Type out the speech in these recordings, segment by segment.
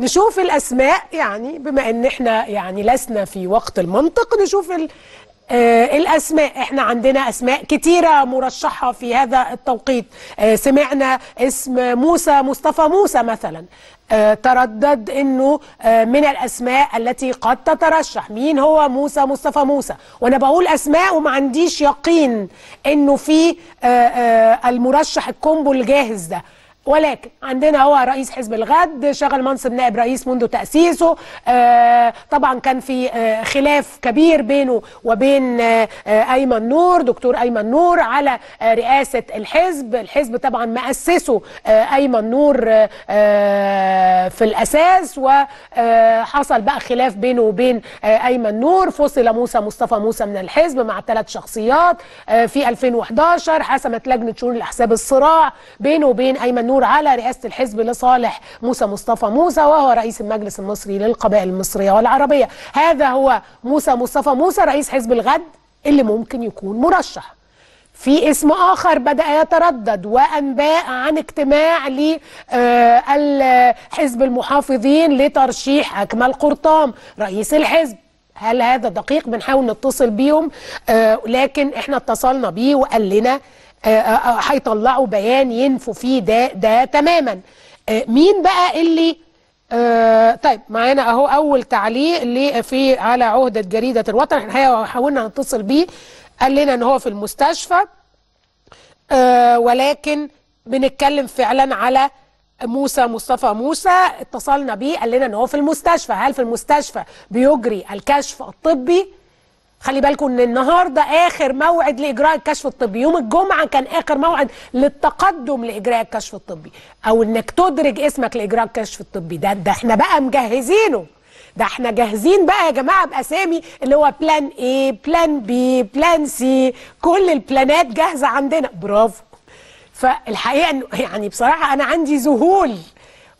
نشوف الاسماء يعني بما ان احنا يعني لسنا في وقت المنطق نشوف آه الاسماء احنا عندنا اسماء كتيره مرشحه في هذا التوقيت آه سمعنا اسم موسى مصطفى موسى مثلا آه تردد انه آه، من الاسماء التي قد تترشح مين هو موسى مصطفى موسى وانا بقول اسماء وما عنديش يقين انه في آه، آه، المرشح الكومبو الجاهز ده ولكن عندنا هو رئيس حزب الغد شغل منصب نائب رئيس منذ تأسيسه آه، طبعا كان في آه، خلاف كبير بينه وبين آه، أيمن نور دكتور أيمن نور على رئاسة الحزب الحزب طبعا مؤسسه أيمن نور في الأساس وحصل بقى خلاف بينه وبين أيمن نور فصل موسى مصطفى موسى من الحزب مع ثلاث شخصيات في 2011 حسمت لجنة شؤون الأحزاب الصراع بينه وبين أيمن نور على رئاسة الحزب لصالح موسى مصطفى موسى وهو رئيس المجلس المصري للقبائل المصرية والعربية هذا هو موسى مصطفى موسى رئيس حزب الغد اللي ممكن يكون مرشح في اسم آخر بدأ يتردد وأنباء عن اجتماع آه، لحزب المحافظين لترشيح أكمل قرطام رئيس الحزب هل هذا دقيق بنحاول نتصل بيهم آه لكن احنا اتصلنا بيه وقال لنا آه، آه، آه، هيطلعوا بيان ينفوا فيه ده ده تماما مين بقى اللي آه طيب معانا اهو اول تعليق اللي في على عهده جريده الوطن احنا حاولنا نتصل بيه قال لنا ان هو في المستشفى آه ولكن بنتكلم فعلا على موسى مصطفى موسى اتصلنا بيه قال لنا ان هو في المستشفى هل في المستشفى بيجري الكشف الطبي خلي بالكم ان النهارده اخر موعد لاجراء الكشف الطبي يوم الجمعه كان اخر موعد للتقدم لاجراء الكشف الطبي او انك تدرج اسمك لاجراء الكشف الطبي ده ده احنا بقى مجهزينه ده احنا جاهزين بقى يا جماعه باسامي اللي هو بلان ايه بلان بي بلان سي كل البلانات جاهزه عندنا برافو فالحقيقه انه يعني بصراحه انا عندي ذهول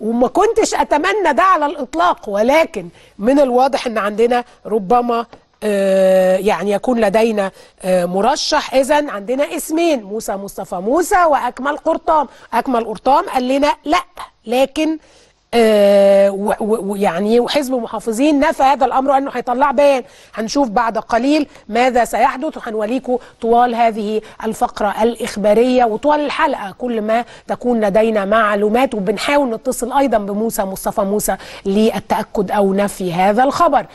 وما كنتش اتمنى ده على الاطلاق ولكن من الواضح ان عندنا ربما آه، يعني يكون لدينا آه، مرشح اذا عندنا اسمين موسى مصطفى موسى واكمل قرطام اكمل قرطام قال لنا لا لكن آه، ويعني وحزب المحافظين نفى هذا الامر وانه هيطلع بيان هنشوف بعد قليل ماذا سيحدث وهنوليكم طوال هذه الفقره الاخباريه وطوال الحلقه كل ما تكون لدينا معلومات وبنحاول نتصل ايضا بموسى مصطفى موسى للتاكد او نفي هذا الخبر